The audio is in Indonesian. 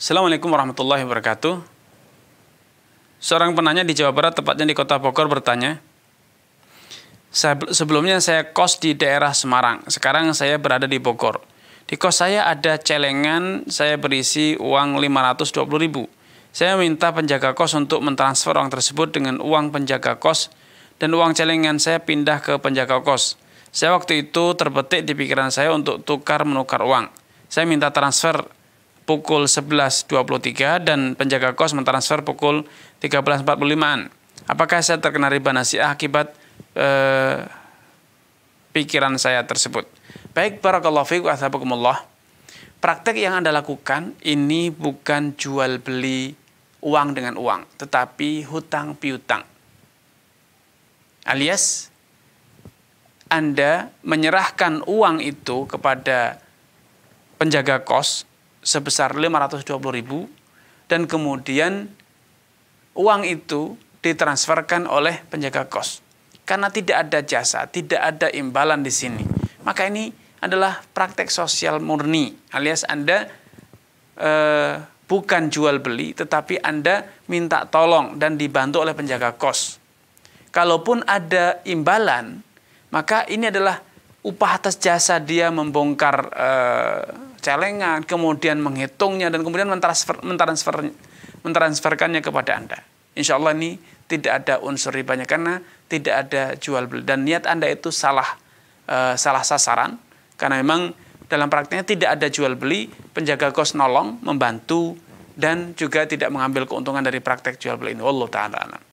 Assalamualaikum warahmatullahi wabarakatuh. Seorang penanya di Jawa Barat, tepatnya di kota Bogor, bertanya, Sebelumnya saya kos di daerah Semarang, sekarang saya berada di Bogor. Di kos saya ada celengan, saya berisi uang 520 ribu. Saya minta penjaga kos untuk mentransfer uang tersebut dengan uang penjaga kos dan uang celengan saya pindah ke penjaga kos. Saya waktu itu terpetik di pikiran saya untuk tukar menukar uang. Saya minta transfer pukul 11.23 dan penjaga kos mentransfer pukul 13.45-an. Apakah saya terkena riba nasiah akibat eh, pikiran saya tersebut? Baik, barakallahu fiik wa Praktek yang Anda lakukan ini bukan jual beli uang dengan uang, tetapi hutang piutang. Alias Anda menyerahkan uang itu kepada penjaga kos sebesar 520 ribu dan kemudian uang itu ditransferkan oleh penjaga kos. Karena tidak ada jasa, tidak ada imbalan di sini. Maka ini adalah praktek sosial murni alias Anda e, bukan jual beli tetapi Anda minta tolong dan dibantu oleh penjaga kos. Kalaupun ada imbalan, maka ini adalah upah atas jasa dia membongkar e, celengan, kemudian menghitungnya dan kemudian mentransfer, mentransfer, mentransferkannya kepada Anda. Insya Allah ini tidak ada unsur ribanya karena tidak ada jual beli dan niat Anda itu salah e, salah sasaran karena memang dalam praktiknya tidak ada jual beli, penjaga kos nolong, membantu dan juga tidak mengambil keuntungan dari praktek jual beli ini. Wallahu taala